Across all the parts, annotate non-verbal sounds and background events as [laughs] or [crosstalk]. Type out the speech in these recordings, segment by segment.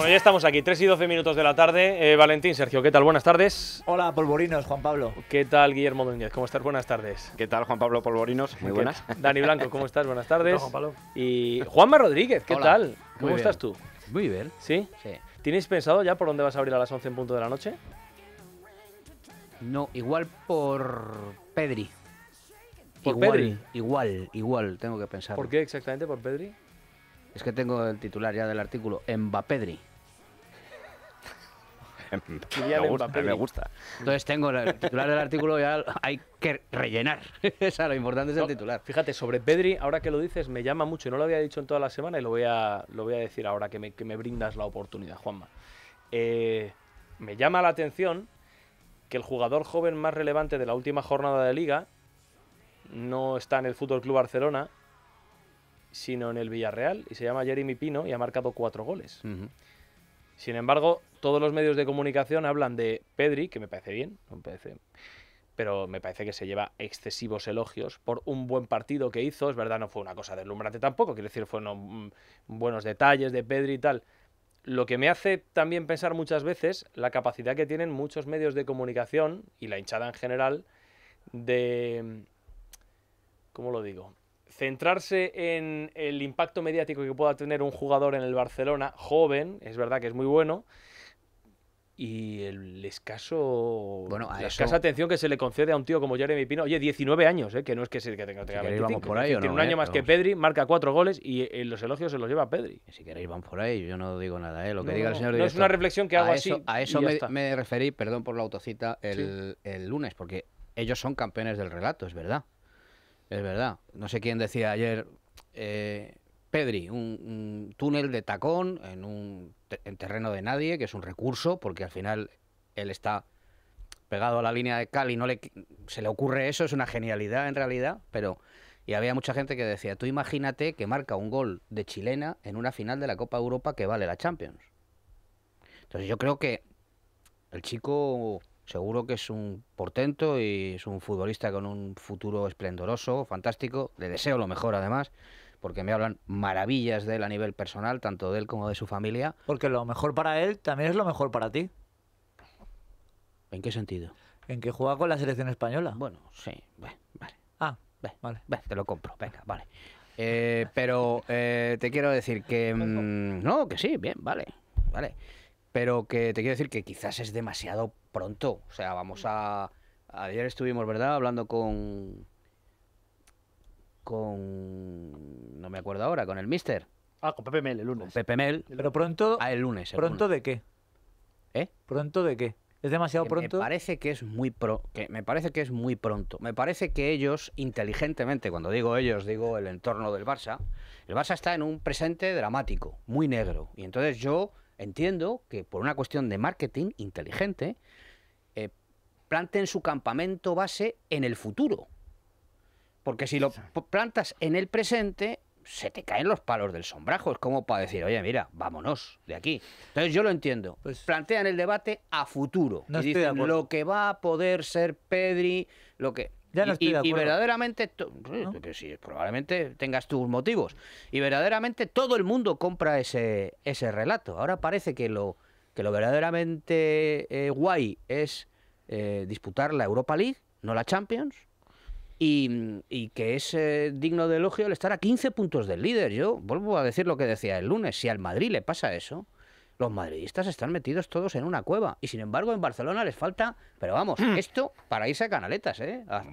Bueno, ya estamos aquí, 3 y 12 minutos de la tarde. Eh, Valentín, Sergio, ¿qué tal? Buenas tardes. Hola, Polvorinos, Juan Pablo. ¿Qué tal, Guillermo Núñez? ¿Cómo estás? Buenas tardes. ¿Qué tal, Juan Pablo Polvorinos? Muy buenas. Dani Blanco, ¿cómo estás? Buenas tardes. Juan Pablo. Y Juanma Rodríguez, ¿qué tal? ¿Cómo estás tú? Muy bien. ¿Sí? Sí. ¿Tienes pensado ya por dónde vas a abrir a las 11 en punto de la noche? No, igual por Pedri. ¿Por igual, Pedri? Igual, igual, tengo que pensar. ¿Por qué exactamente por Pedri? Es que tengo el titular ya del artículo, Pedri me, gusta, me gusta. Entonces tengo el titular del artículo, hay que rellenar. [laughs] lo importante es el titular. Fíjate, sobre Pedri, ahora que lo dices, me llama mucho. no lo había dicho en toda la semana y lo voy a, lo voy a decir ahora que me, brindas la oportunidad, Juanma. Eh, me llama la atención que el jugador joven más relevante de la última jornada de liga no está en el Fútbol Club Barcelona, sino en el Villarreal y se llama Jeremy Pino y ha marcado cuatro goles. Sin embargo, todos los medios de comunicación hablan de Pedri, que me parece bien, me parece, pero me parece que se lleva excesivos elogios por un buen partido que hizo. Es verdad, no fue una cosa deslumbrante tampoco, quiero decir, fueron mm, buenos detalles de Pedri y tal. Lo que me hace también pensar muchas veces la capacidad que tienen muchos medios de comunicación y la hinchada en general de... ¿Cómo lo digo? centrarse en el impacto mediático que pueda tener un jugador en el Barcelona, joven, es verdad que es muy bueno, y el escaso bueno, escasa atención que se le concede a un tío como Jeremy Pino, oye, 19 años, ¿eh? que no es que sea que tenga, 25, un eh? año más que Pedri, marca cuatro goles y eh, los elogios se los lleva Pedri. Si queréis vamos por ahí, yo no digo nada, ¿eh? lo que diga el señor es una reflexión que hago eso, así. A eso me, referí, perdón por la autocita, el lunes, porque ellos son campeones del relato, es verdad. Es verdad. No sé quién decía ayer, eh, Pedri, un, túnel de tacón en un terreno de nadie, que es un recurso, porque al final él está pegado a la línea de Cali, no le, se le ocurre eso, es una genialidad en realidad, pero... Y había mucha gente que decía, tú imagínate que marca un gol de chilena en una final de la Copa Europa que vale la Champions. Entonces yo creo que el chico seguro que es un portento y es un futbolista con un futuro esplendoroso, fantástico. Le deseo lo mejor además, porque me hablan maravillas de él a nivel personal, tanto de él como de su familia. Porque lo mejor para él también es lo mejor para ti. ¿En qué sentido? En que juega con la selección española. Bueno, sí, vale. Ah, ve, vale. te lo compro, venga, vale. Eh, pero eh, te quiero decir que... Mm, no, que sí, bien, vale. Vale. Pero que te quiero decir que quizás es demasiado pronto. O sea, vamos mm. a. Ayer estuvimos, ¿verdad?, hablando con. Con. No me acuerdo ahora, con el Mister. Ah, con Pepe Mel el lunes. Con Pepe Mel. Pero pronto. Ah, el lunes. ¿Pronto de qué? ¿Eh? ¿Pronto de qué? ¿Es demasiado pronto? parece que es muy que me parece que es muy pronto. Me parece que ellos, inteligentemente, cuando digo ellos, digo el entorno del Barça, el Barça está en un presente dramático, muy negro. Y entonces yo Entiendo que por una cuestión de marketing inteligente, eh, planten su campamento base en el futuro. Porque si lo plantas en el presente, se te caen los palos del sombrajo. Es como para decir, oye, mira, vámonos de aquí. Entonces yo lo entiendo. Pues Plantean el debate a futuro. y dicen, lo que va a poder ser Pedri lo que... y, verdaderamente, probablemente tengas tus motivos. Y verdaderamente todo el mundo compra ese, ese relato. Ahora parece que lo, que lo verdaderamente eh, guay es eh, disputar la Europa League, no la Champions. Y, que es eh, digno de elogio el estar a 15 puntos del líder. Yo vuelvo a decir lo que decía el lunes. Si al Madrid le pasa eso, los madridistas están metidos todos en una cueva. Y sin embargo, en Barcelona les falta, pero vamos, mm. esto para irse a canaletas, ¿eh? A,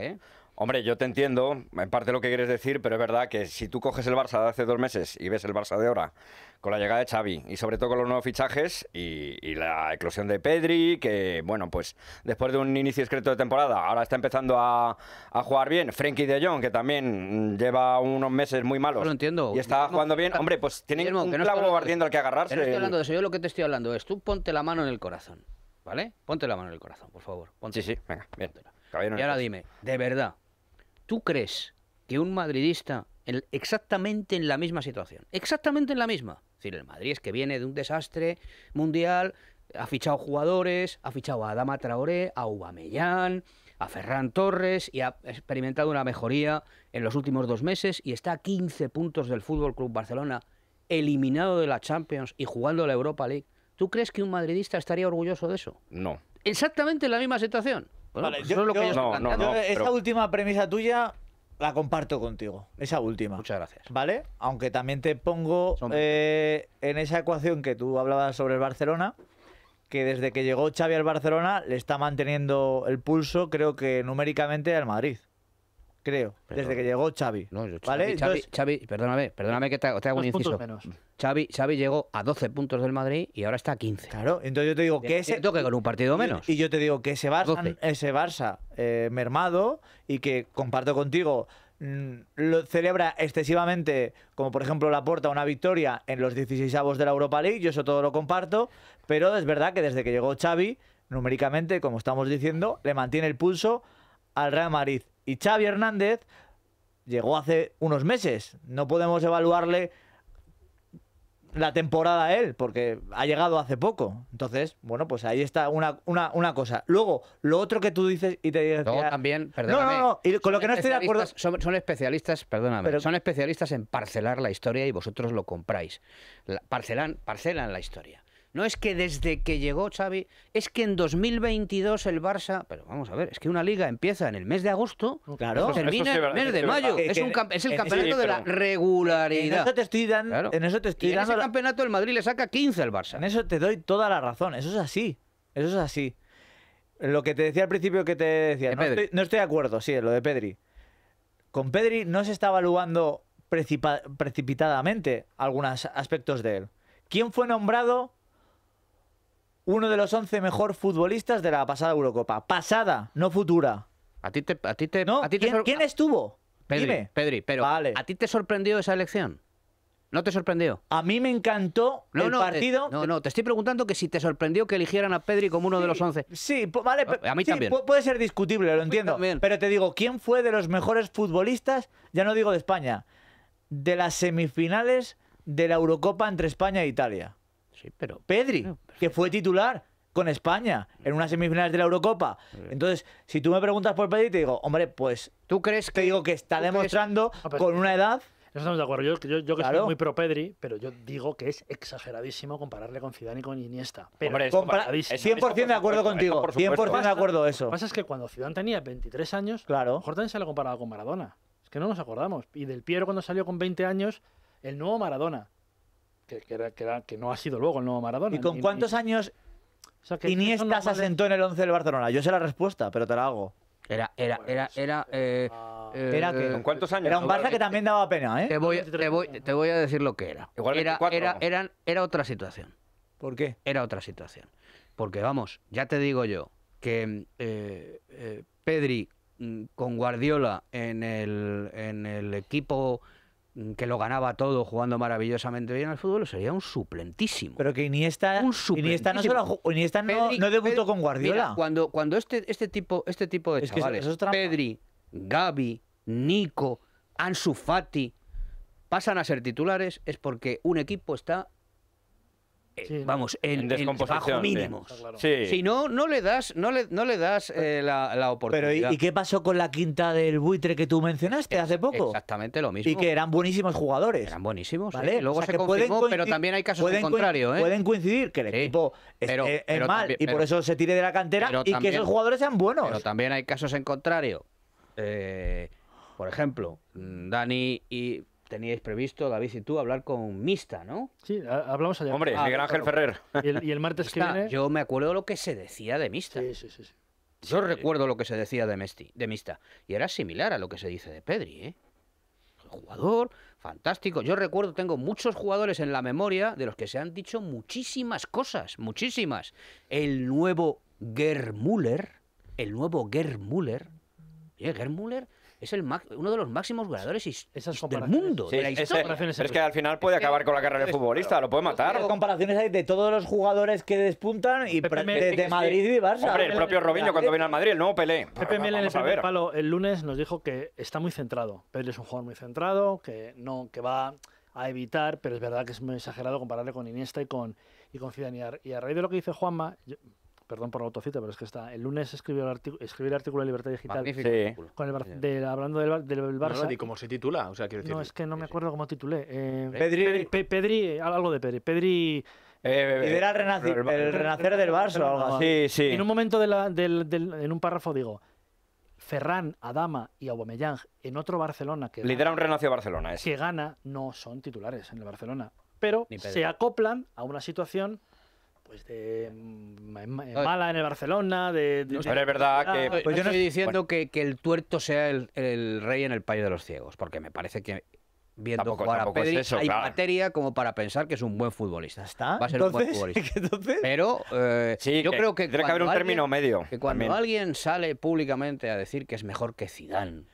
¿eh? Hombre, yo te entiendo, en parte lo que quieres decir, pero es verdad que si tú coges el Barça de hace dos meses y ves el Barça de ahora, con la llegada de Xavi y sobre todo con los nuevos fichajes y, la eclosión de Pedri, que bueno, pues después de un inicio discreto de temporada, ahora está empezando a, jugar bien. Frenkie de Jong, que también lleva unos meses muy malos. No lo entiendo. Y está jugando bien. Ah, Hombre, pues tiene que clavo ardiendo al que agarrarse. estoy de eso, yo lo que te estoy hablando es tú ponte la mano en el corazón, ¿vale? Ponte la mano en el corazón, por favor. Ponte sí, sí, venga, bien. y ahora dime, de verdad, ¿Tú crees que un madridista exactamente en la misma situación, exactamente en la misma. Es decir, el Madrid es que viene de un desastre mundial, ha fichado jugadores, ha fichado a Adama Traoré, a Ubamellán, a Ferran Torres y ha experimentado una mejoría en los últimos dos meses y está a 15 puntos del Fútbol Club Barcelona, eliminado de la Champions y jugando la Europa League. ¿Tú crees que un madridista estaría orgulloso de eso? No. Exactamente en la misma situación. Pues esta última premisa tuya la comparto contigo, esa última. Muchas gracias. ¿Vale? Aunque también te pongo eh, en esa ecuación que tú hablabas sobre el Barcelona, que desde que llegó Xavi al Barcelona le está manteniendo el pulso, creo que numéricamente al Madrid. Creo, desde que llegó Xavi. Xavi, ¿vale? Xavi, perdóname, perdóname que te, hago un inciso. Xavi, Xavi llegó a 12 puntos del Madrid y ahora está a 15. Claro, entonces yo te digo que ese... toque con un partido menos. Y, yo te digo que ese Barça, ese Barça eh, mermado y que comparto contigo mm, celebra excesivamente, como por ejemplo la Porta, una victoria en los 16 avos de la Europa League, yo eso todo lo comparto, pero es verdad que desde que llegó Xavi, numéricamente, como estamos diciendo, le mantiene el pulso al Real Madrid. Y Xavi Hernández llegó hace unos meses, no podemos evaluarle la temporada él, porque ha llegado hace poco. Entonces, bueno, pues ahí está una, una, una cosa. Luego, lo otro que tú dices y te dices. también, No, no, no. con lo que no estoy de acuerdo. Son, son especialistas, perdóname, son especialistas en parcelar la historia y vosotros lo compráis. parcelan, parcelan la historia. No es que desde que llegó Xavi, es que en 2022 el Barça, pero vamos a ver, es que una liga empieza en el mes de agosto, claro, termina en el mes de mayo, es, el campeonato de la regularidad. En eso te estoy dando, en eso te ese campeonato el Madrid le saca 15 al Barça. En eso te doy toda la razón, eso es así. Eso es así. Lo que te decía al principio que te decía, no, estoy, no estoy de acuerdo, sí, lo de Pedri. Con Pedri no se está evaluando precipitadamente algunos aspectos de él. ¿Quién fue nombrado uno de los 11 mejor futbolistas de la pasada Eurocopa. Pasada, no futura. A ti te... A ti te, ¿No? ¿Quién, estuvo? Pedri, Pedri, pero ¿a ti te sorprendió esa elección? ¿No te sorprendió? A mí me encantó el partido. no, no, te estoy preguntando que si te sorprendió que eligieran a Pedri como uno de los 11. Sí, vale. A mí también. Puede ser discutible, lo entiendo. Pero te digo, ¿quién fue de los mejores futbolistas? Ya no digo de España, de las semifinales de la Eurocopa entre España e Italia. Sí, pero. Pedri, que fue titular con España en unas semifinales de la Eurocopa. Entonces, si tú me preguntas por Pedri, te digo, hombre, pues. ¿Tú crees que.? Te digo que está demostrando con una edad estamos de acuerdo. Yo, que soy muy pro Pedri, pero yo digo que es exageradísimo compararle con Zidane y con Iniesta. Pero es 100% de acuerdo contigo. 100% de acuerdo eso. Lo que pasa es que cuando Zidane tenía 23 años, claro. Jordan se lo comparaba con Maradona. Es que no nos acordamos. Y Del Piero cuando salió con 20 años, el nuevo Maradona que, no ha sido luego el nuevo Maradona. ¿Y con cuántos años Iniesta se ¿eh? asentó en el 11 del Barcelona? Yo sé la respuesta, pero te la hago. Era, era, era, era. un Barça que también daba pena, ¿eh? Te voy, a decir lo que era. era, era, era otra situación. ¿Por qué? Era otra situación. Porque, vamos, ya te digo yo que eh, Pedri mm, con Guardiola en el, en el equipo Mm, que lo ganaba todo jugando maravillosamente bien al fútbol, sería un suplentísimo. Pero que Iniesta, está Iniesta no, debutó con Guardiola. cuando cuando este, este, tipo, este tipo de chavales, Pedri, Gaby, Nico, Ansu Fati, pasan a ser titulares es porque un equipo está eh, vamos, en, bajo mínimos. Si no, no le das, no no le das eh, la, oportunidad. ¿y, qué pasó con la quinta del buitre que tú mencionaste hace poco? Exactamente lo mismo. Y que eran buenísimos jugadores. Eran buenísimos, ¿vale? Luego se confirmó, pero también hay casos en contrario, ¿eh? Pueden coincidir que el equipo es, mal y por eso se tire de la cantera y que esos jugadores sean buenos. Pero también hay casos en contrario. por ejemplo, mm, Dani y teníais previsto, David y tú, hablar con Mista, ¿no? Sí, hablamos allá. Hombre, ah, Miguel Ángel Ferrer. Y el, martes que viene... Yo me acuerdo lo que se decía de Mista. Sí, sí, sí. Yo recuerdo lo que se decía de, Mesti, de Mista. Y era similar a lo que se dice de Pedri, ¿eh? Jugador fantástico. Yo recuerdo, tengo muchos jugadores en la memoria de los que se han dicho muchísimas cosas, muchísimas. El nuevo Müller, el nuevo Germüller. ¿Eh, Müller? es el uno de los máximos goleadores del mundo, es que al final puede acabar con la carrera de futbolista, lo puede matar. Comparaciones hay de todos los jugadores que despuntan y de, Madrid y Barça. Hombre, el propio Robinho cuando viene al Madrid, el nuevo Pelé. Pepe en el el lunes nos dijo que está muy centrado. Pelé es un jugador muy centrado, que no, que va a evitar, pero es verdad que es muy exagerado compararle con Iniesta y con, y con Y a, raíz de lo que dice Juanma, perdón por la autocita, pero es que está. El lunes escribió el, artículo, escribí el artículo de Libertad Digital. Con el hablando del, del Barça. ¿Cómo se titula? O sea, no, es que no me acuerdo cómo titulé. Eh, Pedri, Pedri, Algo de Pedri. Pedri. Eh, el, renacer del Barça o algo así. Sí, En un momento de la, del, en un párrafo digo. Ferran, Adama y Aubameyang en otro Barcelona que lidera un renacio Barcelona, es. que gana no son titulares en el Barcelona, pero se acoplan a una situación pues de mm, mala en el Barcelona, de, pero es verdad que pues yo no estoy diciendo que, el tuerto sea el, rey en el país de los ciegos, porque me parece que viendo para jugar a hay materia como para pensar que es un buen futbolista. Va a ser un buen futbolista. [laughs] Pero eh, sí, yo creo que tiene que haber un término medio. Que cuando alguien sale públicamente a decir que es mejor que Zidane,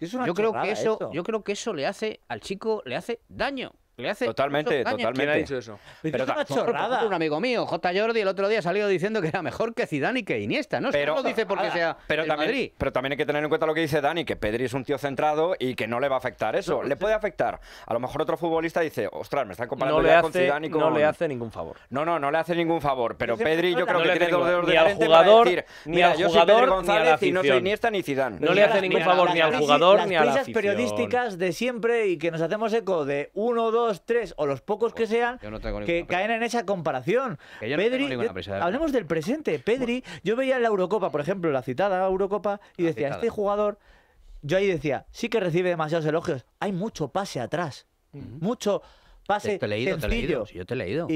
yo creo que eso, yo creo que eso le hace al chico le hace daño hace totalmente, totalmente. ha dicho eso? Pero chorrada. Un amigo mío, J. Jordi, el otro día ha salido diciendo que era mejor que Zidane y que Iniesta. No pero, lo dice porque sea pero también, Pero también hay que tener en cuenta lo que dice Dani, que Pedri es un tío centrado y que no le va a afectar eso. le puede afectar. A lo mejor otro futbolista dice, ostras, me están comparando ya con Zidane y con... No le hace ningún favor. No, no, no le hace ningún favor. Pero Pedri yo creo que tiene dos dedos de jugador, decir, ni al jugador, González no soy Iniesta ni Zidane. No le hace ningún favor ni al jugador ni a las periodísticas de siempre y que nos hacemos eco de uno o dos tres o los pocos que sean que caen en esa comparación. Pedri, ¿eh? hablemos del presente. Pedri, yo veía la Eurocopa, por ejemplo, la citada Eurocopa, y decía, este jugador, yo ahí decía, sí que recibe demasiados elogios, hay mucho pase atrás, mucho te, he leído, Te he leído, yo te he leído.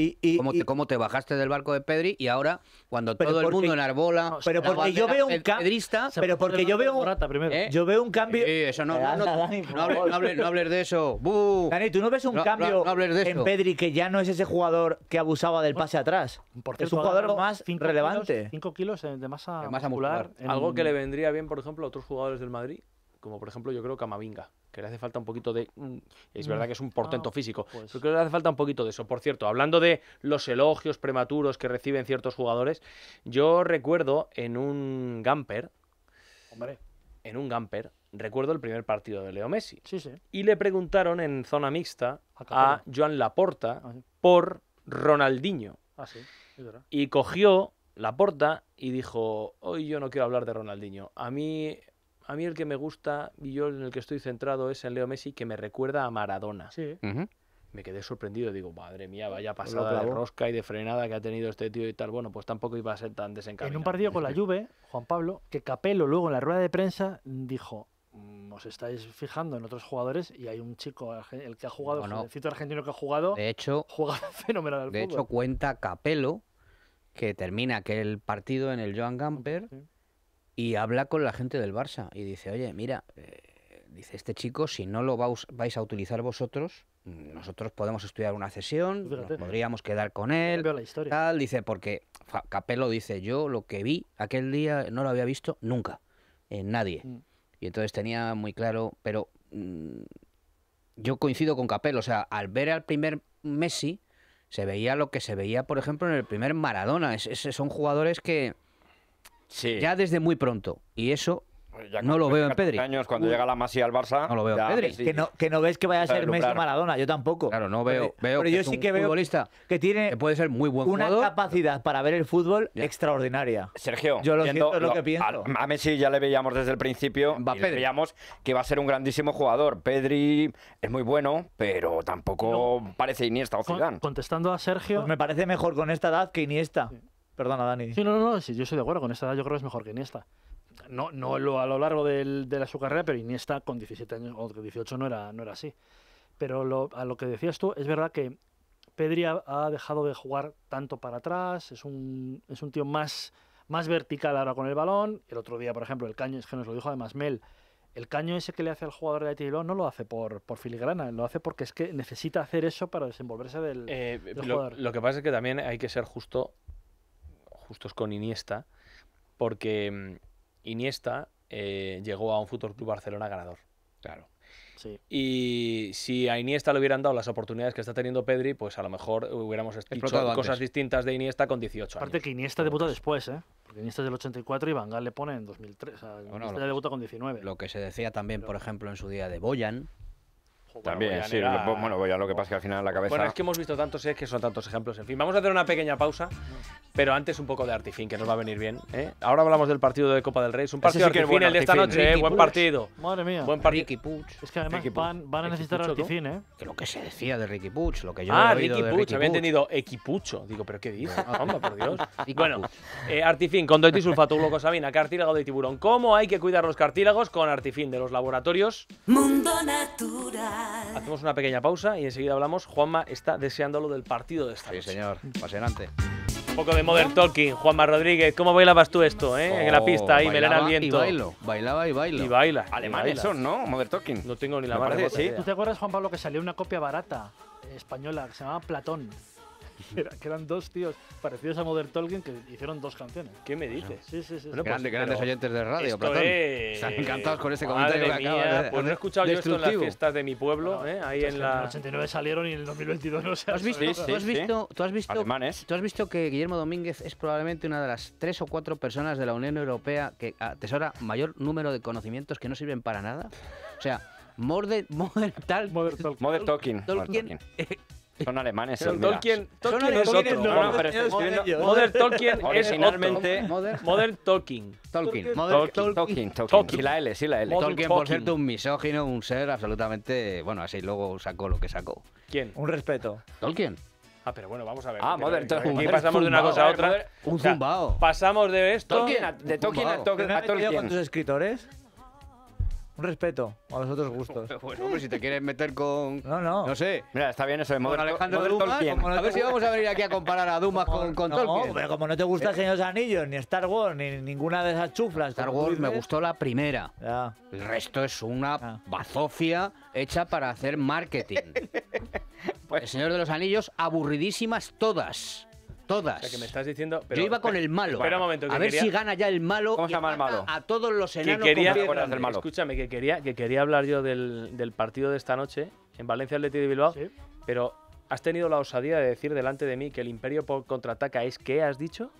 ¿Cómo, te, bajaste del barco de Pedri y ahora cuando todo el mundo enarbola... Pero porque yo veo un cambio... Pero porque ¿Eh? yo veo... Yo veo un cambio... Sí, eso no, no, hables, de eso. Dani, ¿tú no ves un cambio en Pedri que ya no es ese jugador que abusaba del pase atrás? es un jugador más relevante. 5 kilos, de masa, muscular. Algo que le vendría bien, por ejemplo, a otros jugadores del Madrid, como por ejemplo yo creo Camavinga que le hace falta un poquito de... Mm, es verdad mm. que es un portento ah, físico, pues. que le hace falta un poquito de eso. Por cierto, hablando de los elogios prematuros que reciben ciertos jugadores, yo recuerdo en un Gamper... Hombre. En un Gamper, recuerdo el primer partido de Leo Messi. Sí, sí. Y le preguntaron en zona mixta a, Joan Laporta ah, por Ronaldinho. Ah, sí, Y cogió Laporta y dijo, hoy yo no quiero hablar de Ronaldinho. A mí a mí el que me gusta y yo en el que estoy centrado es en Leo Messi, que me recuerda a Maradona. Me quedé sorprendido, digo, madre mía, vaya pasada de rosca y de frenada que ha tenido este tío y tal. Bueno, pues tampoco iba a ser tan desencadenado. En un partido con la [laughs] Juve, Juan Pablo, que Capello luego en la rueda de prensa dijo, mm, os estáis fijando en otros jugadores y hay un chico, el que ha jugado, argentino que ha jugado, de hecho, [laughs] fenomenal de hecho, cuenta Capello que termina aquel partido en el Joan Gamper y habla con la gente del Barça y dice, oye, mira, eh, dice este chico, si no lo vais a utilizar vosotros, nosotros podemos estudiar una cesión, podríamos quedar con él, la tal, dice, porque Capello dice, yo lo que vi aquel día no lo había visto nunca, en nadie. Mm. Y entonces tenía muy claro, pero mm, yo coincido con Capello, o sea, al ver al primer Messi, se veía lo que se veía, por ejemplo, en el primer Maradona, son jugadores que ya desde muy pronto. Y eso pues no lo veo en Pedri. Años, cuando uh. llega la Masía al Barça, no lo veo en Pedri. Que no, ves que vaya a ser Messi Maradona, yo tampoco. Claro, no veo. que yo sí un que veo futbolista que tiene puede ser muy buen una capacidad para ver el fútbol extraordinaria. Sergio, yo lo, siento, A, Messi ya le veíamos desde el principio, Va veíamos que va a ser un grandísimo jugador. Pedri es muy bueno, pero tampoco parece Iniesta o Zidane. contestando a Sergio, pues me parece mejor con esta edad que Iniesta. Perdona, Dani. Sí, no, no, sí, yo estoy de acuerdo. Con esta edad yo creo que es mejor que Iniesta. No, no lo, a lo largo de la, su carrera, pero Iniesta con 17 años o 18 no era, no era así. Pero a lo que decías tú, es verdad que Pedri ha, dejado de jugar tanto para atrás, es un, es un tío más, más vertical ahora con el balón. El otro día, por ejemplo, el caño, es que nos lo dijo además Mel, el caño ese que le hace al jugador de Bilbao no lo hace por, por filigrana, lo hace porque es que necesita hacer eso para desenvolverse del, eh, jugador. Lo que pasa es que también hay que ser justo justos con Iniesta, porque mm, Iniesta eh, llegó a un Fútbol Club Barcelona ganador. Claro. Sí. Y si a Iniesta le hubieran dado las oportunidades que está teniendo Pedri, pues a lo mejor hubiéramos Explotado cosas distintas de Iniesta con 18 Aparte años. Aparte que Iniesta debuta pues después, ¿eh? Porque Iniesta es del 84 y Van le pone en 2003. O sea, Iniesta ya debuta con 19. Lo que se decía también, por ejemplo, en su día de Boyan, También, sí. Bueno, Boyan lo que pasa es que al final la cabeza. Bueno, es que hemos visto tantos, es ¿eh? que son tantos ejemplos. En fin, vamos a hacer una pequeña pausa pero antes un poco de Artifin, que nos va a venir bien. ¿eh? Ahora hablamos del partido de Copa del Rey. Es un partido sí que de esta noche, ¿eh? buen partido. Madre mía. Buen partido. Ricky Puch Es que además van, a necesitar a Artifin, ¿eh? Que lo que se decía de Ricky Puch lo que yo ah, he oído Ricky Puch, había entendido equipucho. Digo, ¿pero qué dice? [laughs] Hombre, por Dios. bueno, eh, Artifin con doitisulfato, glucosamina, cartílago de tiburón. ¿Cómo hay que cuidar los cartílagos con Artifin de los laboratorios? Mundo Natural. Hacemos una pequeña pausa y enseguida hablamos. Juanma está deseando lo del partido de esta noche. Sí, señor. Adelante. Un poco de Modern Talking, Juanma Rodríguez. ¿Cómo bailabas tú esto, eh? en la oh, pista, ahí, melena al viento. Y bailo, bailaba y bailo. Y baila. Alemanes son, ¿no? Modern Talking. No tengo ni la mano. ¿Tú te acuerdas, Juan Pablo, que salió una copia barata eh, española que se llamaba Platón? [laughs] que eran dos tíos parecidos a Modern Tolkien que hicieron dos canciones. ¿Qué me dices? Sí, sí, sí. Pues, grandes, oyentes de radio, Platón. Es... Están encantados con este comentario que acaba Pues no he escuchado yo esto en las fiestas de mi pueblo. ¿eh? Ahí pues en la... el 89 salieron y en el 2022 no se ¿Has visto, sí, sí, ¿tú, has visto, tú has visto has visto has visto que Guillermo Domínguez es probablemente una de las tres o cuatro personas de la Unión Europea que atesora mayor número de conocimientos que no sirven para nada? O sea, Modern, Modern, Modern Talking. Modern [laughs] Son alemanes. Eh, son Tolkien, Tolkien es otro. No, Modern Tolkien es originalmente. Modern Tolkien. Tolkien. Tolkien. Tolkien. Sí, la L, sí, la L. Tolkien, por ser un misógino, un ser absolutamente. Bueno, así luego sacó lo que sacó. ¿Quién? Un respeto. Tolkien. Ah, pero bueno, vamos a ver. Ah, Modern Tolkien. Aquí pasamos de una cosa a otra. Un zumbao. pasamos de esto. de Tolkien a Tolkien. ¿Con tus escritores? Un respeto a los otros gustos. [laughs] Bueno, hombre, si te quieres meter con. No, no. No sé. Mira, está bien eso de Con Alejandro Dumas. No a ver si vamos a venir aquí a comparar a Dumas con, con Tolkien. No, como no te gusta ¿Eh? el Señor de los Anillos, ni Star Wars, ni ninguna de esas chuflas. Star Wars me gustó la primera. El resto es una bazofia hecha para hacer marketing. pues... [laughs] El Señor de los Anillos, aburridísimas todas. Todas. que me estás diciendo. Pero, yo iba con el malo. espera un momento, a ver si gana ya el malo. vamos malo? A todos los enanos. Que quería, Escúchame, que quería, que quería hablar yo del, partido de esta noche en Valencia Atleti de Bilbao. Pero has tenido la osadía de decir delante de mí que el Imperio por contraataca es ¿qué has dicho?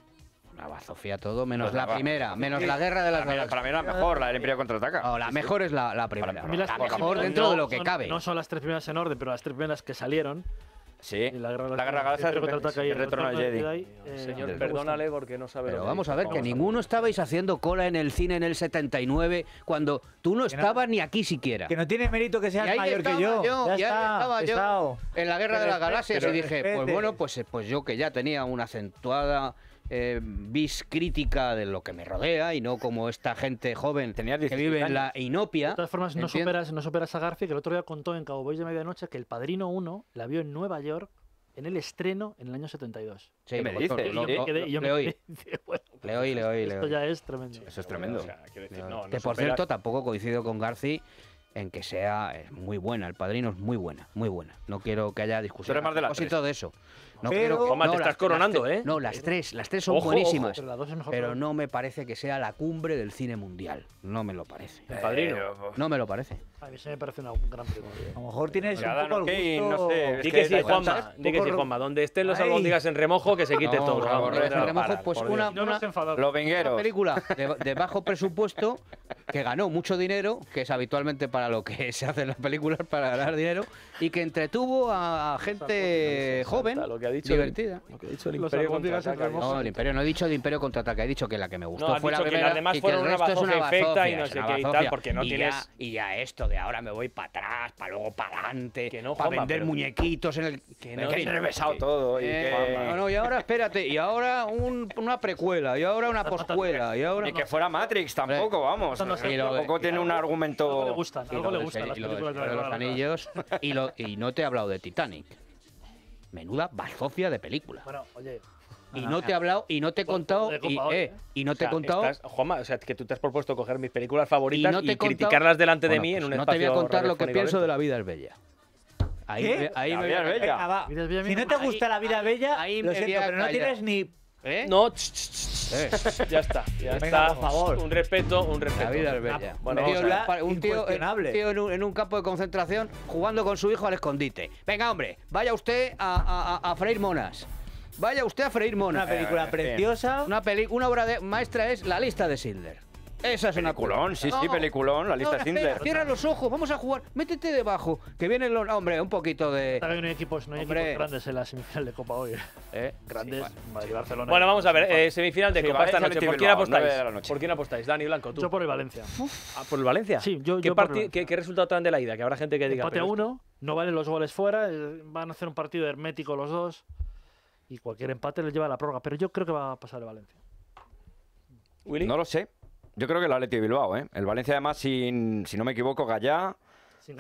Una bazofía todo, menos pues la, primera, menos la guerra de las Para mí la mejor, la del Imperio contraataca. la mejor es la, primera. La dentro de lo que cabe. No son las tres primeras en orden, pero las tres primeras que salieron Sí, la guerra, la guerra el retorno de Jedi. Jedi eh, Señor, perdónale porque no sabe. Pero vamos a ver, que ninguno estabais haciendo cola en el cine en el 79 cuando tú no estabas ni aquí siquiera. Que no tiene mérito que seas mayor que yo. yo ya, estaba yo en la guerra de las galaxias y dije, pues bueno, pues, eh, pues yo que ya tenía una acentuada eh, vis crítica de lo que me rodea y no como esta gente joven que vive en la inopia. De todas formas, no superas, no superas a Garfield, que el otro día contó en Cowboys de Medianoche que El Padrino 1 la vio en Nueva York en el estreno en el año 72. Sí, me dices? oí. [laughs] Pues le oí, le oí. Esto ya es tremendo. Eso es tremendo. que por cierto, tampoco coincido con García en que sea eh, muy buena. El Padrino es muy buena, muy buena. No quiero que haya discusión. Pero más de la 3. eso. No, pero, creo que, no, te estás coronando, ¿eh? No, las tres, las tres son buenísimas. Ojo, pero, mejor pero no me parece que sea la cumbre del cine mundial. No me lo parece. El padrino. No me lo parece. A mí se me parece una gran película. A lo mejor tienes un poco el gusto... No sé, que, sí, Juanma. Di que sí, Juanma. Donde estén los albóndigas en remojo, que se quite todo. Pues no, no, en remojo, pues una, una película de, bajo presupuesto que ganó mucho dinero, que es habitualmente para lo que se hacen las películas, para ganar dinero, y que entretuvo a gente joven divertida. dicho Imperio No, Imperio, no he dicho de Imperio ataque, he dicho que la que me gustó fue la primera. y que el resto una bazofia, y no porque no Ya, y ya esto de ahora me voy para atrás, para luego para adelante, para vender muñequitos en el. Que he revesado todo. Y, que... Eh, no, y ahora espérate, y ahora un, una precuela, y ahora una poscuela, y ahora. [laughs] que fuera Matrix tampoco, vamos. Tampoco tiene un argumento. Algo le de los anillos. Y no te he hablado de Titanic menuda bazofia de película. Bueno, oye. Y no te he hablado, y no te he pues, contado, eh, y, no te he contado. o sea, que tú te has propuesto coger mis películas favoritas y, criticarlas delante de mí en pues, un espacio. No te voy a contar lo que pienso de La vida es bella. Ahí, ¿Qué? ahí me vida si no te gusta la vida bella, ahí lo siento, pero no tienes ni ¿Eh? No, eh. ya está, ya está. Un respeto, un respeto. La vida es bella. un tío, eh, en, un, campo de concentración jugando con su hijo al escondite. Venga, hombre, vaya usted a, a, freír monas. Vaya usted a freír monas. Una película eh, preciosa. Una, una obra de maestra es La lista de Sindler. Esa es una culón, sí, sí, peliculón, la lista No, espera, eh, cierra los ojos, vamos a jugar. Métete debajo, que vienen los. Hombre, un poquito de. no hay equipos, grandes en la semifinal de Copa hoy. ¿eh? Grandes, Madrid, Barcelona. Bueno, vamos a ver, eh, semifinal de Copa esta noche. ¿Por quién apostáis? ¿Por quién apostáis? Dani Blanco, tú. Yo por el Valencia. Ah, ¿por el Valencia? Sí, yo- ¿Qué, resultado traen de la ida? Que habrá gente que diga. Empate a uno, no valen los goles fuera, eh, van a hacer un partido hermético los dos y cualquier empate les lleva a la prórroga. Pero yo creo que va a pasar el Valencia. Willy. No lo sé, yo creo que el Atleti Bilbao, ¿eh? El Valencia, además, sin, si no me equivoco, Gallá,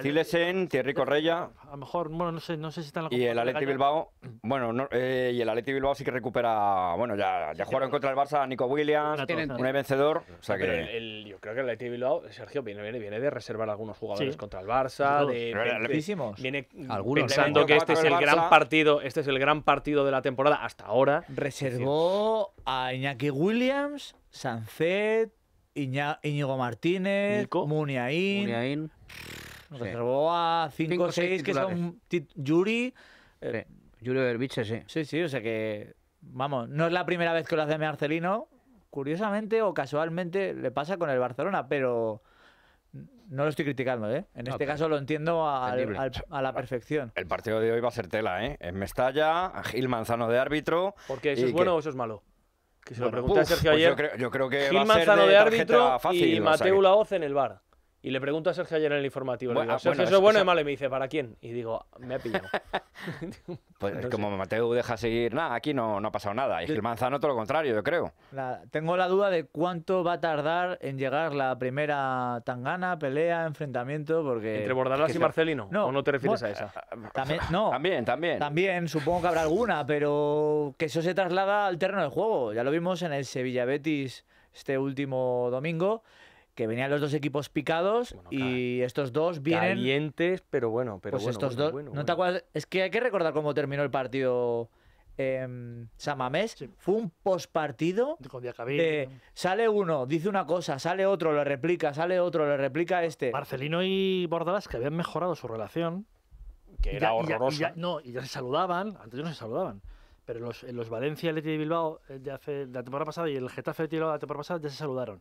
Cilesen, Thierry Correia. A lo mejor, bueno, no sé, no sé si están en Y el Atleti Bilbao, bueno, y el Atleti Bilbao sí que recupera. Bueno, ya, ya jugaron contra el Barça Nico Williams, un vencedor. O sea que... yo creo que el Atleti Bilbao, Sergio, viene, viene, viene de reservar algunos jugadores contra el Barça. De, de, viene algunos, pensando que este es el gran partido, este es el gran partido de la temporada hasta ahora. Reservó a Iñaki Williams, Sanzet, Iña, Martínez, Muniain, Muniain. reservó a 5 6 que son Yuri. Eh, Yuri Berbiche, sí. Sí, sí, o sea que, vamos, no es la primera vez que lo hace Marcelino. Curiosamente o casualmente le pasa con el Barcelona, pero no lo estoy criticando, ¿eh? En este caso lo entiendo a la perfección. El partido de hoy va a ser tela, ¿eh? En Mestalla, Gil Manzano de árbitro. Porque eso es bueno o eso es malo. Que se bueno, lo pregunté a Sergio pues ayer. Yo creo, yo creo que Gil va a ser de, de árbitro fácil, y Mateu Laoz en el bar. Y le pregunto a Sergio ayer en el informativo. Ah, bueno, le digo, eso es bueno y malo. Y me dice, ¿para quién? Y digo, me ha pillado. [laughs] pues [laughs] como Mateo deja seguir, nada, aquí no, no ha pasado nada. Y Gil Manzano todo lo contrario, yo creo. tengo la duda de cuánto va a tardar en llegar la primera tangana, pelea, enfrentamiento, porque... ¿Entre Bordalas y Marcelino? No, ¿O no te refieres a esa? [laughs] También, no. también, también. También, supongo que habrá alguna, pero que eso se traslada al terreno del juego. Ya lo vimos en el Sevilla-Betis este último domingo que venían los dos equipos picados y estos dos vienen... Calientes, pero bueno, pero pues bueno, estos dos... Es que hay que recordar cómo terminó el partido... Em, Samamés, fue un postpartido. Eh, sale uno, dice una cosa, sale otro, lo replica, sale otro, le replica este. Marcelino y Bordalás que habían mejorado su relación. Que era horrorosa. no, y ya se saludaban, antes no se saludaban. Pero en los, en los Valencia Leti de Bilbao eh, de, hace, la temporada pasada y el Getafe Leti de la temporada pasada ya se saludaron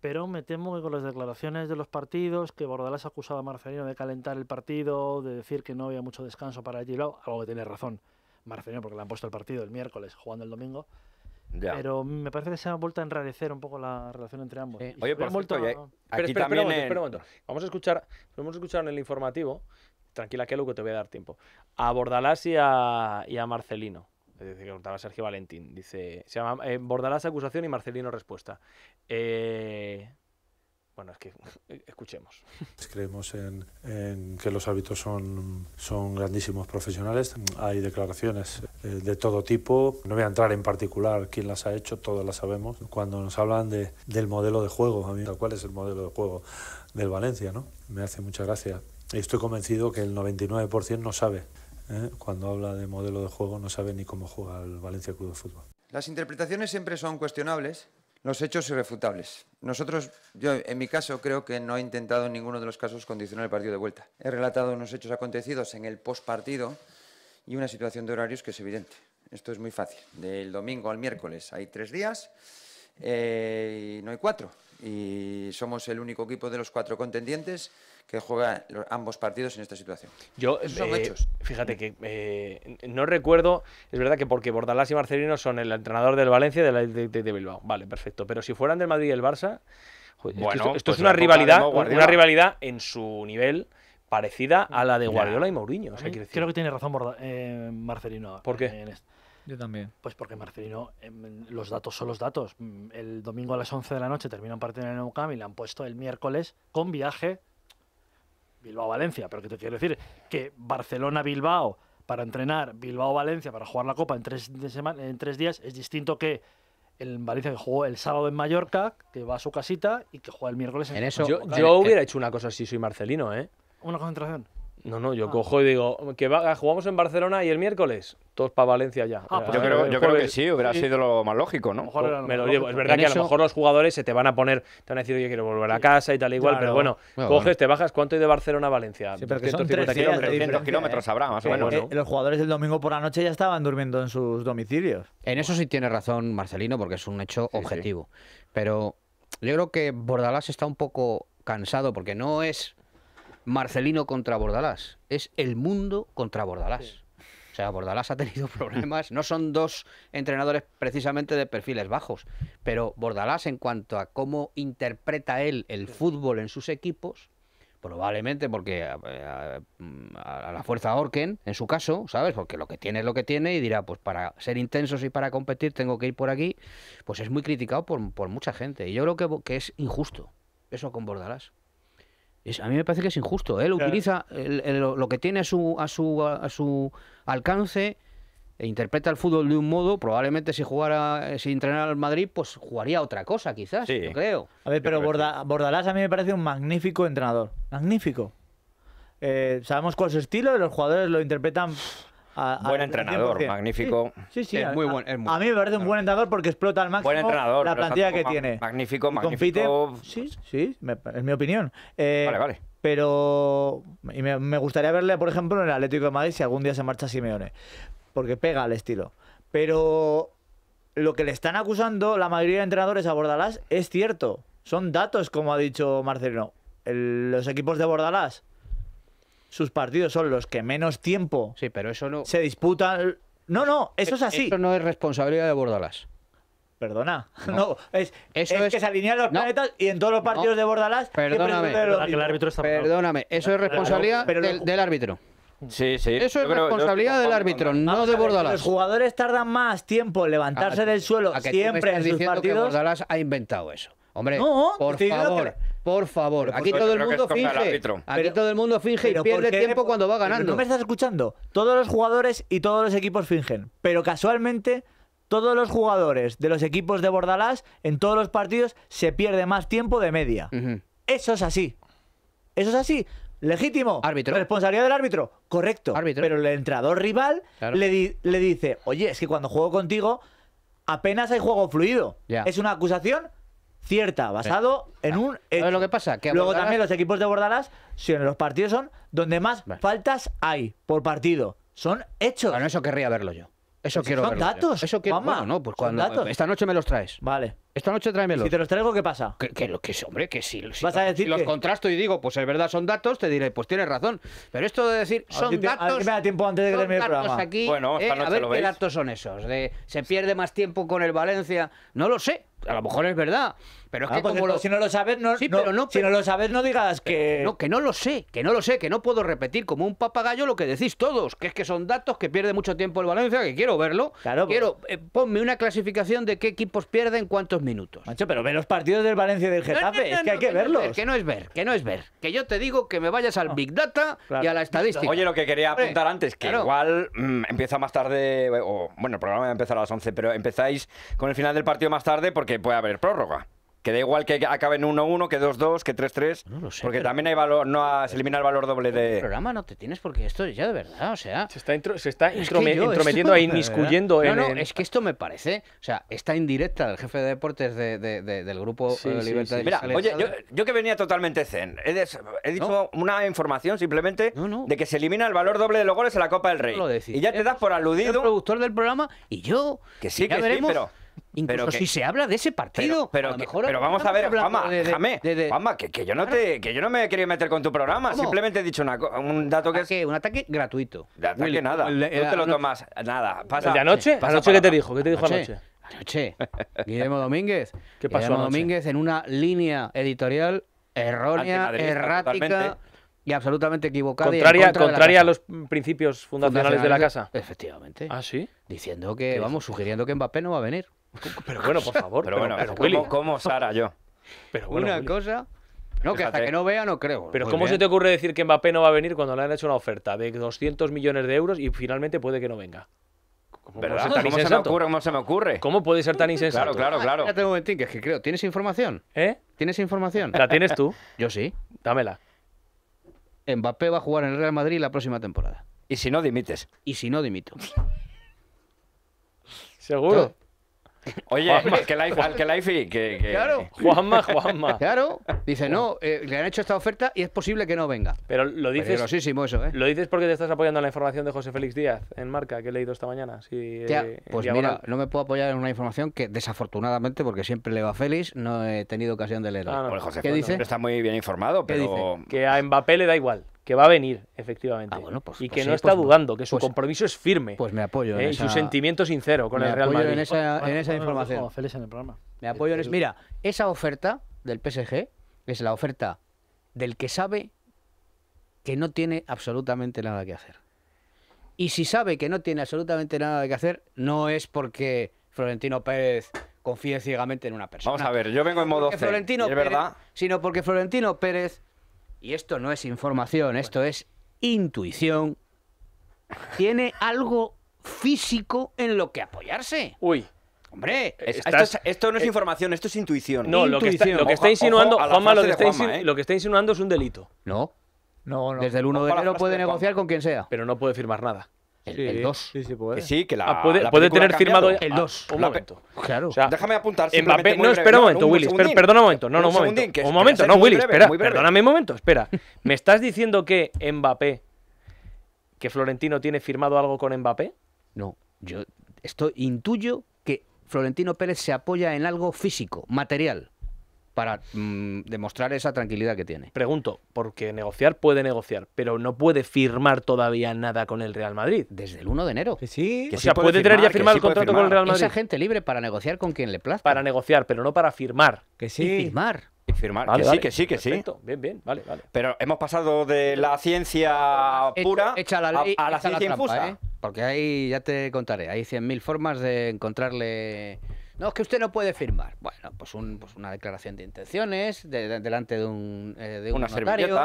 pero me temo que con las declaraciones de los partidos, que Bordalás ha acusado a Marcelino de calentar el partido, de decir que no había mucho descanso para allí. algo que tiene razón Marcelino porque le han puesto el partido el miércoles jugando el domingo. Pero me parece que se ha vuelto a enrarecer un poco la relación entre ambos. Oye, por pero, también Vamos a escuchar, vamos a escuchar en el informativo, tranquila que luego te voy a dar tiempo, a Bordalás y a Marcelino. ...dice que contaba Sergio Valentín. Dice, se llama eh, Bordalás acusación y Marcelino respuesta. Eh, bueno, es que [laughs] escuchemos. Pues creemos en, en, que los hábitos son, son grandísimos profesionales. Hay declaraciones eh, de todo tipo. No voy a entrar en particular quién las ha hecho, todas las sabemos. Cuando nos hablan de, del modelo de juego, a mí, ¿cuál es el modelo de juego del Valencia? ¿no? Me hace mucha gracia. Estoy convencido que el 99% no sabe ¿eh? cuando habla de modelo de juego no sabe ni cómo juega el Valencia Club de Fútbol. Las interpretaciones siempre son cuestionables, los hechos irrefutables. Nosotros, yo en mi caso, creo que no he intentado en ninguno de los casos condicionar el partido de vuelta. He relatado unos hechos acontecidos en el postpartido y una situación de horarios que es evidente. Esto es muy fácil. Del domingo al miércoles hay tres días eh, y no hay cuatro. Y somos el único equipo de los cuatro contendientes que juega ambos partidos en esta situación. Yo, eh, Fíjate que eh, no recuerdo, es verdad que porque Bordalás y Marcelino son el entrenador del Valencia y del de, de Bilbao. Vale, perfecto. Pero si fueran del Madrid y el Barça, bueno, esto, pues es una rivalidad, una rivalidad en su nivel parecida a la de Guardiola y Mourinho. creo que tiene razón eh, Marcelino. ¿Por qué? Yo también. Pues porque Marcelino, em, los datos son los datos. Mm, el domingo a las 11 de la noche termina un partido en el Nou Camp y le han puesto el miércoles con viaje Bilbao-Valencia, pero que te quiero decir que Barcelona-Bilbao para entrenar, Bilbao-Valencia para jugar la Copa en tres, en tres días es distinto que el Valencia que jugó el sábado en Mallorca, que va a su casita y que juega el miércoles en, eso. Yo, yo hubiera hecho una cosa si soy Marcelino, ¿eh? Una concentración. No, no, yo ah. cojo y digo, que jugamos en Barcelona y el miércoles, todos para Valencia ya. Ah, eh, pues yo, creo, que sí, hubiera sido lo más lógico, ¿no? me lo llevo. Es verdad que a lo mejor los jugadores se te van a poner, te van a decir, yo quiero volver a casa y tal igual, pero bueno, coges, te bajas, ¿cuánto hay de Barcelona a Valencia? Sí, pero que 300 kilómetros, habrá, más o menos. Eh, los jugadores del domingo por la noche ya estaban durmiendo en sus domicilios. En eso sí tiene razón Marcelino, porque es un hecho objetivo. Pero yo creo que Bordalás está un poco cansado, porque no es Marcelino contra Bordalás, es el mundo contra Bordalás. O sea, Bordalás ha tenido [laughs] problemas. No son dos entrenadores precisamente de perfiles bajos, pero Bordalás en cuanto a cómo interpreta él el fútbol en sus equipos, probablemente porque eh, a, la fuerza Orken, en su caso, ¿sabes? Porque lo que tiene es lo que tiene y dirá, pues para ser intensos y para competir tengo que ir por aquí, pues es muy criticado por, mucha gente. Y yo creo que, que es injusto eso con Bordalás a mí me parece que es injusto. ¿eh? Él utiliza lo que tiene a su, a su, a su alcance e interpreta el fútbol de un modo, probablemente si jugara, eh, si entrenara al Madrid, pues jugaría otra cosa, quizás, sí. yo creo. A ver, pero Bordalás a mí me parece un magnífico entrenador. Magnífico. Eh, sabemos cuál es su estilo, los jugadores lo interpretan buen entrenador, magnífico. Sí, sí, muy a, mí me parece un buen entrenador porque explota al máximo la plantilla que tiene. Magnífico, magnífico. sí, sí, es mi opinión. Eh, vale, vale. Pero me, gustaría verle, por ejemplo, en el Atlético de Madrid si algún día se marcha Simeone, porque pega al estilo. Pero lo que le están acusando la mayoría de entrenadores a Bordalás es cierto. Son datos, como ha dicho Marcelino. los equipos de Bordalás sus partidos son los que menos tiempo sí, pero eso se disputan. No, no, eso es eh, así. Eso no es responsabilidad de Bordalás. Perdona, no, es, eso es, que se alinean los planetas y en todos los partidos de Bordalás. Perdóname, perdóname, eso es responsabilidad del, árbitro. Sí, sí. Eso es responsabilidad del árbitro, no de Bordalás. Los jugadores tardan más tiempo en levantarse del suelo que siempre en sus partidos. Bordalás ha inventado eso. Hombre, por favor. Por favor, aquí pues, todo el mundo finge. Aquí todo el mundo finge y pierde tiempo cuando va ganando. No me estás escuchando. Todos los jugadores y todos los equipos fingen. Pero casualmente todos los jugadores de los equipos de Bordalás en todos los partidos se pierde más tiempo de media. Eso es así. Eso es así. Legítimo. Árbitro. Responsabilidad del árbitro. Correcto. Árbitro. Pero el entrador rival le, dice, oye, es que cuando juego contigo apenas hay juego fluido. Es una acusación cierta, basado en un hecho. lo que pasa? Luego también los equipos de Bordalás, si en los partidos son donde más faltas hay por partido. Son hechos. Bueno, eso querría verlo yo. Eso quiero son datos. Eso quiero. no, pues cuando esta noche me los traes. Vale. Esta noche tráemelo. Si te los traigo, ¿qué pasa? Que, que, que hombre, que si, si, ¿Vas a decir si los contrasto y digo, pues es verdad, son datos, te diré, pues tienes razón. Pero esto de decir, ah, son datos. A me da tiempo antes de que termine el programa. Aquí, bueno, eh, a ver qué datos son esos. De, se pierde más tiempo con el Valencia. No lo sé. A lo mejor es verdad. Pero es ah, si no lo sabes, no, digas que. No, que no lo sé, que no lo sé, que no puedo repetir como un papagayo lo que decís todos, que es que son datos que pierde mucho tiempo el Valencia, que quiero verlo. Claro, pues. quiero, eh, ponme una clasificación de qué equipos pierden cuántos minutos. Macho, pero ve los partidos del Valencia y del Getafe, es que hay que, verlos. que no es ver, que no es ver. Que yo te digo que me vayas al Big Data y a la estadística. Oye, lo que quería apuntar antes, que igual mm, empieza más tarde, o bueno, el programa va a empezar a las 11, pero empezáis con el final del partido más tarde porque puede haber prórroga que da igual que acaben 1-1, que 2-2, que 3-3, no lo sé. porque también hay valor, no el valor doble de... El programa no te tienes porque esto ya de verdad, o sea... Se está, se está intrometiendo e inmiscuyendo en... No, no, es que esto me parece, o sea, está indirecta del jefe de deportes de, del grupo eh, Mira, oye, yo, yo, que venía totalmente zen, he, he dicho una información simplemente de que se elimina el valor doble de los goles en la Copa del Rey. y ya te das por aludido... El productor del programa y yo... Que sí, que sí, pero... Incluso pero si se habla de ese partido. Pero, mejor pero vamos a ver, Juanma, déjame. Que, que, yo no me he querido meter con tu programa. Simplemente he dicho un dato que es. Un ataque gratuito. De ataque nada. te lo tomas nada. de anoche? ¿Anoche qué te dijo? ¿Qué te dijo anoche? Anoche. Guillermo Domínguez. [laughs] ¿Qué pasó? Guillermo Domínguez en una línea editorial errónea, errática. y absolutamente equivocada. Contraria, a los principios fundacionales de la casa. Efectivamente. Ah, sí. Diciendo que, vamos, sugiriendo que Mbappé no va a venir. Pero bueno, por favor. Pero, bueno, ¿cómo, Sara yo? Pero Una cosa. No, que hasta que no vea no creo. Pero ¿cómo se te ocurre decir que Mbappé no va a venir cuando le han hecho una oferta de 200 millones de euros y finalmente puede que no venga? ¿Cómo, se, me ocurre, ¿Cómo puede ser tan insensato? Claro, claro, claro. Ah, tengo un momentín, que es que creo. ¿Tienes información? ¿Eh? ¿Tienes información? ¿La tienes tú? [laughs] Yo sí. Dámela. Mbappé va a jugar en el Real Madrid la próxima temporada. Y si no, dimites. Y si no, dimito. [laughs] ¿Seguro? Oye, que, que... Juanma, Juanma. Claro. Dice, no, eh, le han hecho esta oferta y es posible que no venga. Pero lo dices... Peligrosísimo eso, ¿eh? Lo dices porque te estás apoyando en la información de José Félix Díaz en Marca, que he leído esta mañana. Eh, pues mira, no me puedo apoyar en una información que desafortunadamente, porque siempre le va a Félix, no he tenido ocasión de leerla. Ah, pues José dice? Está muy bien informado, pero... Que a Mbappé le da igual que va a venir, efectivamente. Ah, pues, y que pues no está pues dudando, que su compromiso es firme. Pues me apoyo. En ¿eh? su sentimiento sincero con el Real Madrid. En esa, en esa información. Me apoyo en Mira, esa oferta del PSG es la oferta del que sabe que no tiene absolutamente nada que hacer. Y si sabe que no tiene absolutamente nada que hacer, no es porque Florentino Pérez confíe ciegamente en una persona. Vamos a ver, yo vengo en modo C, Florentino verdad? Sino porque Florentino Pérez y esto no es información, esto es intuición, tiene algo físico en lo que apoyarse. Uy. Hombre, eh, esto, no es eh, información, esto es intuición. No, Lo, que está, insinuando, ¿eh? lo que está, insinuando es un delito. No. No, Desde el 1 de enero puede negociar con quien sea. Pero no puede firmar nada. El 2. Sí, puede. Que ah, la. puede, tener firmado el 2. Ah, un momento. Claro. Déjame apuntar. no, espera un momento, Willy. perdona un momento. No, no, un, momento. un momento, no, Willy. espera, perdóname un momento. Espera. ¿Me estás diciendo que Mbappé. que Florentino tiene firmado algo con Mbappé? No. Yo esto intuyo que Florentino Pérez se apoya en algo físico, material para mm, demostrar esa tranquilidad que tiene. Pregunto, porque negociar puede negociar, pero no puede firmar todavía nada con el Real Madrid. Desde el 1 de enero. Que sí. o sea, puede, tener ya firmado el contrato con el Real Madrid. Esa gente libre para negociar con quien le plazca. Para negociar, pero no para firmar. Que sí. firmar. Y firmar. que sí, que sí, que sí. Bien, bien, vale, vale. Pero hemos pasado de la ciencia pura a, la ciencia infusa. ¿eh? Porque ahí ya te contaré, hay mil formas de encontrarle no, es que usted no puede firmar. Bueno, pues, pues una declaración de intenciones delante eh, de un, una notario.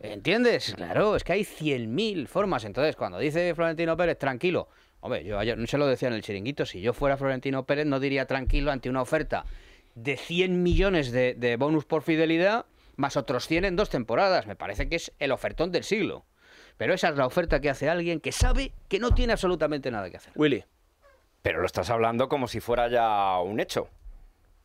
¿Entiendes? Claro, es que hay 100.000 formas. Entonces, cuando dice Florentino Pérez, tranquilo. Hombre, yo ayer no se lo decía en el chiringuito. Si yo fuera Florentino Pérez, no diría tranquilo ante una oferta de 100 millones de, de bonus por fidelidad más otros 100 en dos temporadas. Me parece que es el ofertón del siglo. Pero esa es la oferta que hace alguien que sabe que no tiene absolutamente nada que hacer. Willy. Pero lo estás hablando como si fuera ya un hecho.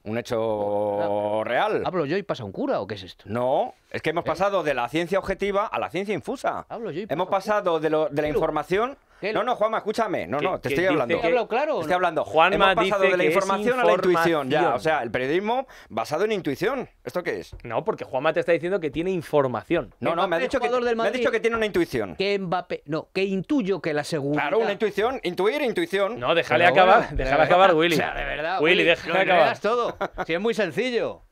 Un hecho ah, real. ¿Hablo yo y pasa un cura o qué es esto? No, es que hemos ¿Eh? pasado de la ciencia objetiva a la ciencia infusa. Hemos pasado de, lo, de la información no, no, Juanma, escúchame. No, no, te estoy hablando. Que... claro? Te estoy hablando. Juanma Hemos pasado de la información a la intuición, ya. O sea, el periodismo basado en intuición. ¿Esto qué es? No, porque Juanma te está diciendo que tiene información. No, no, me ha, dicho que, dicho que tiene una intuición. Que Mbappé... No, que intuyo que la segunda… Claro, una intuición. Intuir, intuición. No, déjale acabar. déjale acabar, Willy. de verdad, Willy, déjale acabar. todo. Si es muy sencillo.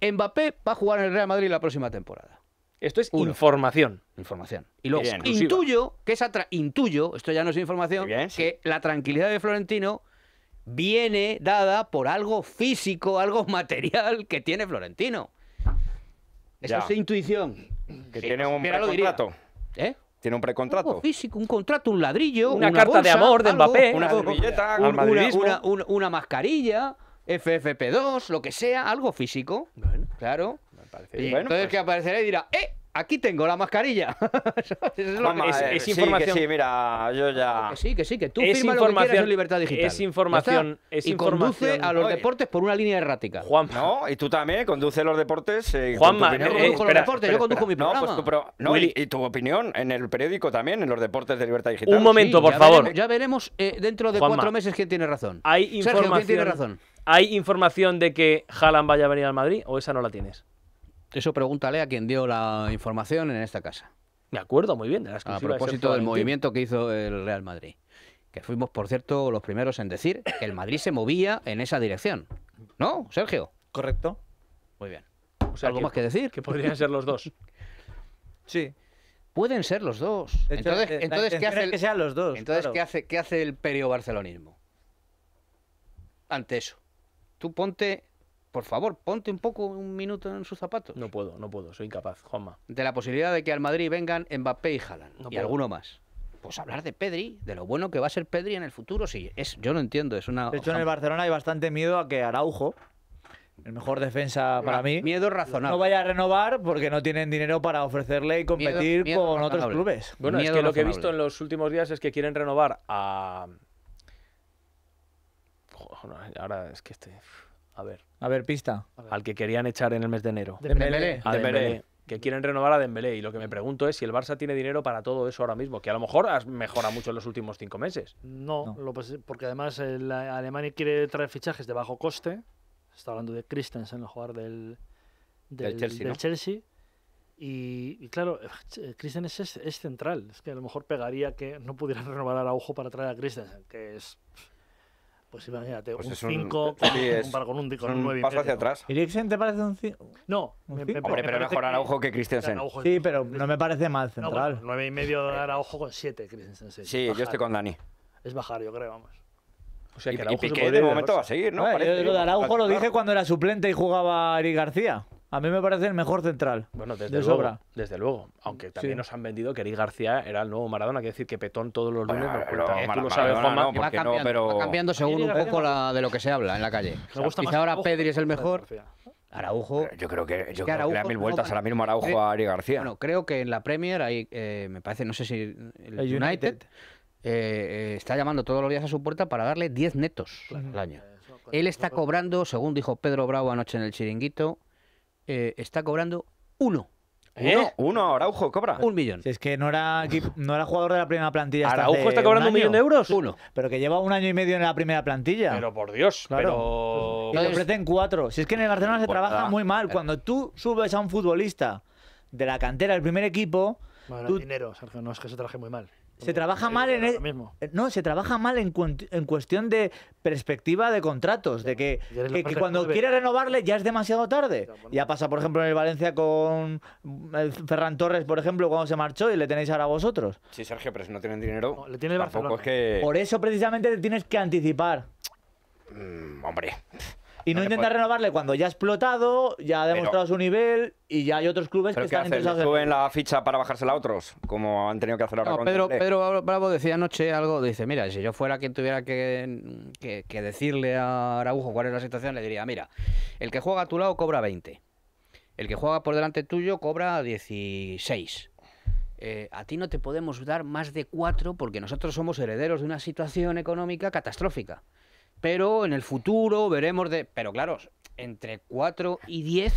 Mbappé va a jugar en el Real Madrid la próxima temporada. Esto es información. Información. Y luego, intuyo que es intuyo, esto ya no es información, que la tranquilidad de Florentino viene dada por algo físico, algo [laughs] material que tiene Florentino. Eso es intuición. Que tiene pues, un precontrato. ¿Eh? Tiene un precontrato. físico, un contrato, un ladrillo, una, carta de amor de Mbappé, una una, mascarilla, FFP2, lo que sea, algo físico. Claro bueno, entonces pues que aparecerá y dirá, ¡eh! Aquí tengo la mascarilla. [laughs] es, que... sí, información. Que sí, mira, yo ya. sí, que sí, que tú firma lo que en libertad digital. Es información. Es y conduce a los deportes por una línea errática. Juan. No, y tú también conduce los deportes. Eh, Juanma, yo conduzco los deportes, yo conduzco mi pues programa. No, no Y, tu opinión en el periódico también, en los deportes de libertad digital. Un momento, por favor. ya veremos eh, dentro de cuatro meses quién tiene razón. Hay información. ¿quién tiene razón? ¿Hay información de que Haaland vaya a venir al Madrid o esa no la tienes? Eso pregúntale a quien dio la información en esta casa. De acuerdo muy bien de las A propósito del movimiento que hizo el Real Madrid. Que fuimos, por cierto, los primeros en decir que el Madrid se movía en esa dirección. ¿No, Sergio? Correcto. Muy bien. ¿Algo más que decir? Que podrían ser los dos. [laughs] sí. Pueden ser los dos. entonces, eh, entonces ¿qué hace el, que Entonces, ¿qué, hace, hace el barcelonismo? Ante eso. Tú ponte por favor, ponte un poco, un minuto en sus zapatos. No puedo, no puedo, soy incapaz, Juanma. De la posibilidad de que al Madrid vengan Mbappé y Jalan y alguno más. Pues hablar de Pedri, de lo bueno que va a ser Pedri en el futuro, sí, es, yo no entiendo, es una... De hecho, en el Barcelona hay bastante miedo a que Araujo, el mejor defensa para mí. Miedo razonable. No vaya a renovar porque no tienen dinero para ofrecerle y competir con otros clubes. Bueno, es que lo que he visto en los últimos días es que quieren renovar a. ahora es que este. A ver. A ver, pista. Al que querían echar en el mes de enero. Dembélé. Dembélé. Que quieren renovar a Dembélé. Y lo que me pregunto es si el Barça tiene dinero para todo eso ahora mismo, que a lo mejor mejora mucho en los últimos cinco meses. No, porque además Alemania quiere traer fichajes de bajo coste. está hablando de Christensen, el jugador del, del, Chelsea. Y, claro, eh, Christensen es, central. Es que a lo mejor pegaría que no pudieran [laughs] renovar a Araujo para traer a Christensen, que es pues imagínate, pues un 5 con, con un, 9 y hacia te parece un No, pero mejor Araujo que Christensen. Sí, pero no me parece mal central. nueve y medio de Araujo con 7, Christensen. Sí, yo estoy con Dani. Es bajar, yo creo, vamos. Y, de momento va a seguir, ¿no? de Araujo lo dije cuando era suplente y jugaba Eric García. A mí me parece el mejor central. Bueno, desde luego. Sobra. Desde luego. Aunque también nos han vendido que Erick García era el nuevo Maradona, que decir que Petón todos los lunes. lo cambiando, según un poco de lo que se habla en la calle. ahora Pedri, es el mejor. Araujo. Yo creo que, yo creo que mil vueltas eh, a la Araujo a Ari García. Bueno, creo que en la Premier hay, eh, me parece, no sé si el, United, eh, está llamando todos los días a su puerta para darle 10 netos al año. Él está cobrando, según dijo Pedro Bravo anoche en el chiringuito, eh, está cobrando uno. ¿Eh? Uno, uno, Araujo cobra. Un millón. Si es que no era, no era jugador de la primera plantilla. ¿Araujo está cobrando un, millón de euros? Uno. Pero que lleva un año y medio en la primera plantilla. Pero por Dios, claro. pero. Y ofrecen cuatro. Si es que en el Barcelona se pues trabaja muy mal. Cuando tú subes a un futbolista de la cantera del primer equipo. Bueno, dinero, Sergio, no es que se traje muy mal. Se trabaja mal en e- No, se trabaja mal en, en, cuestión de perspectiva de contratos, de que, cuando quiere renovarle ya es demasiado tarde. Ya pasa, por ejemplo, en el Valencia con Ferran Torres, por ejemplo, cuando se marchó y le tenéis ahora a vosotros. Sí, Sergio, pero si no tienen dinero, le tiene el Barcelona. Por eso precisamente te tienes que anticipar. Mm, hombre. Y no, intenta pues- renovarle cuando ya ha explotado, ya ha demostrado su nivel y ya hay otros clubes que están interesados en... ¿Suben la ficha para bajársela a otros? Como han tenido que hacer ahora Pedro, Pedro Bravo decía anoche algo, dice, mira, si yo fuera quien tuviera que, decirle a Araujo cuál es la situación, le diría, mira, el que juega a tu lado cobra 20, el que juega por delante tuyo cobra 16. Eh, a ti no te podemos dar más de 4 porque nosotros somos herederos de una situación económica catastrófica. Pero en el futuro veremos de. Pero claro, entre 4 y 10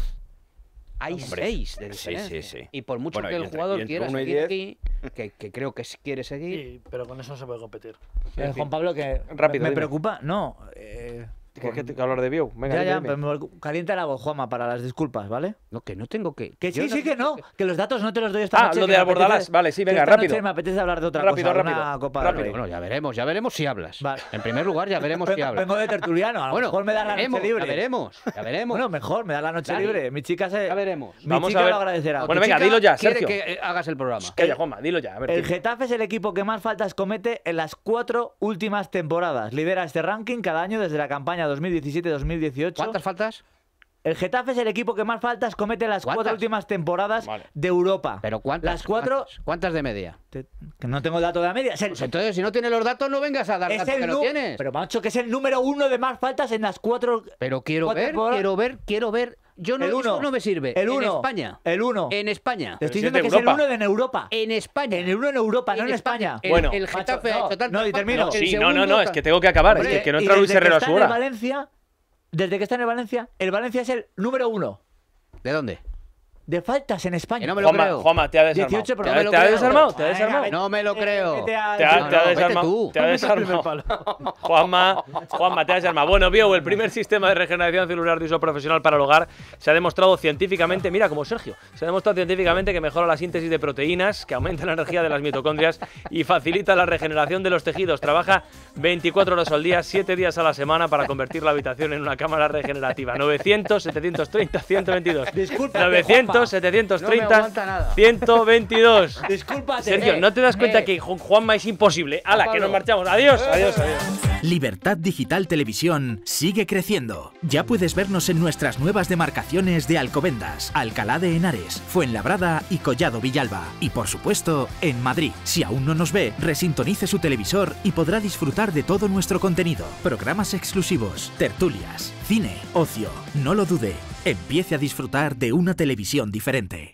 hay 6 de diferencia. Sí, sí, sí. Y por mucho que el jugador quiera seguir aquí, que, creo que quiere seguir. Sí, pero con eso no se puede competir. Eh, Juan Pablo, que. Rápido. Me preocupa, no. Eh, que, te, hablar de View? Venga, ya, ya, calienta la Juanma, para las disculpas, ¿vale? No, que no tengo que. Que sí, sí, que no. Que... los datos no te los doy esta ah, noche. Ah, lo de Abordalás. Vale, sí, venga, rápido. me apetece hablar de otra cosa. Rápido, una rápido. Bueno, ya veremos, ya veremos si hablas. En primer lugar, ya veremos si hablas. Vengo de tertuliano, a lo mejor me da la noche libre. Ya veremos, ya veremos. Bueno, mejor, me da la noche libre. Mi chica se. Ya veremos. Mi chica a lo agradecerá. Bueno, venga, dilo ya, Sergio. que hagas el programa. Calla, dilo ya. El Getafe es el equipo que más faltas comete en las cuatro últimas temporadas. Lidera este ranking cada año desde la campaña 2017-2018. ¿Cuántas faltas? El Getafe es el equipo que más faltas comete en las cuatro últimas temporadas de Europa. ¿Pero cuántas? Las cuatro... ¿Cuántas de media? Que no tengo dato de media. Pues entonces, si no tienes los datos, no vengas a dar datos que no tienes. Pero, macho, que es el número uno de más faltas en las cuatro... Pero quiero ver, quiero ver, quiero ver... Yo no, el uno. no me sirve. El uno. En España. El uno. En España. Te estoy diciendo que es el uno en Europa. En España. En el uno en Europa, no en España. bueno. El, Getafe No, y termino. sí, no, no, no, es que tengo que acabar. es que no entra Luis Herrera a su hora. Valencia desde que está en el Valencia, el Valencia es el número uno. ¿De dónde? de faltas en España. no me lo creo. Juanma, te ha desarmado. ¿Te, no ha desarmado? No me lo creo. Te ha desarmado. Te ha desarmado. Juanma, Juanma, te ha desarmado. Bueno, Bio, el primer sistema de regeneración celular de uso profesional para el hogar se ha demostrado científicamente, mira como Sergio, se ha demostrado científicamente que mejora la síntesis de proteínas, que aumenta la energía de las mitocondrias y facilita la regeneración de los tejidos. Trabaja 24 horas al día, 7 días a la semana para convertir la habitación en una cámara regenerativa. 900, 730, 122. Disculpa, 900, 730, 122. disculpa Sergio, ¿no te das cuenta eh. que Juanma es imposible? ¡Hala, que nos marchamos! ¡Adiós! Eh. ¡Adiós, adiós! Libertad Digital Televisión sigue creciendo. Ya puedes vernos en nuestras nuevas demarcaciones de Alcobendas, Alcalá de Henares, Fuenlabrada y Collado Villalba. Y por supuesto, en Madrid. Si aún no nos ve, resintonice su televisor y podrá disfrutar de todo nuestro contenido. Programas exclusivos, tertulias, cine, ocio. No lo dude. Empiece a disfrutar de una televisión diferente.